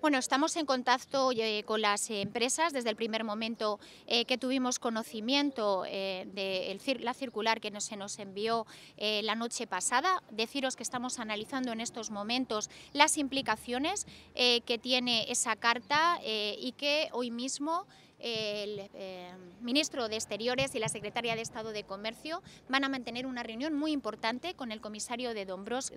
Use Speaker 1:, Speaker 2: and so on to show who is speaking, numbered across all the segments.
Speaker 1: Bueno, estamos en contacto con las empresas desde el primer momento eh, que tuvimos conocimiento eh, de la circular que nos, se nos envió eh, la noche pasada. Deciros que estamos analizando en estos momentos las implicaciones que tiene esa carta y que hoy mismo el eh, ministro de Exteriores y la secretaria de Estado de Comercio van a mantener una reunión muy importante con el comisario de Dombros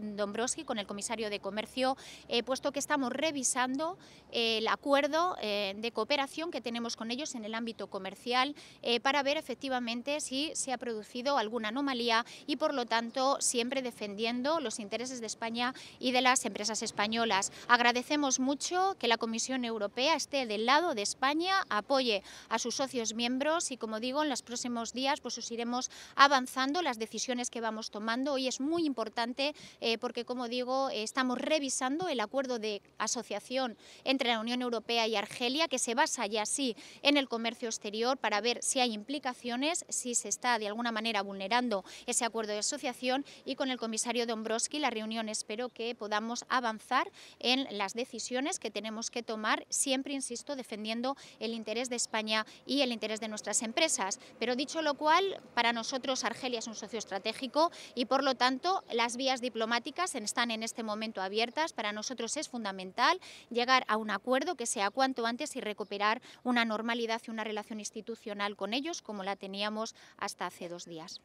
Speaker 1: con el comisario de Comercio, eh, puesto que estamos revisando el acuerdo eh, de cooperación que tenemos con ellos en el ámbito comercial para ver efectivamente si se ha producido alguna anomalía y, por lo tanto, siempre defendiendo los intereses de España y de las empresas españolas. Agradecemos mucho que la Comisión Europea esté del lado de España, apoye a sus socios miembros y como digo, en los próximos días pues os iremos avanzando las decisiones que vamos tomando. Hoy es muy importante eh, porque como digo, estamos revisando el acuerdo de asociación entre la Unión Europea y Argelia que se basa ya sí en el comercio exterior para ver si hay implicaciones, si se está de alguna manera vulnerando ese acuerdo de asociación y con el comisario Dombrovski la reunión espero que podamos avanzar en las decisiones que tenemos que tomar, siempre, insisto, defendiendo el interés de España y el interés de nuestras empresas. Pero dicho lo cual, para nosotros Argelia es un socio estratégico y por lo tanto las vías diplomáticas están en este momento abiertas. Para nosotros es fundamental llegar a un acuerdo que sea cuanto antes y recuperar una normalidad y una relación institucional con ellos como la teníamos hasta hace dos días.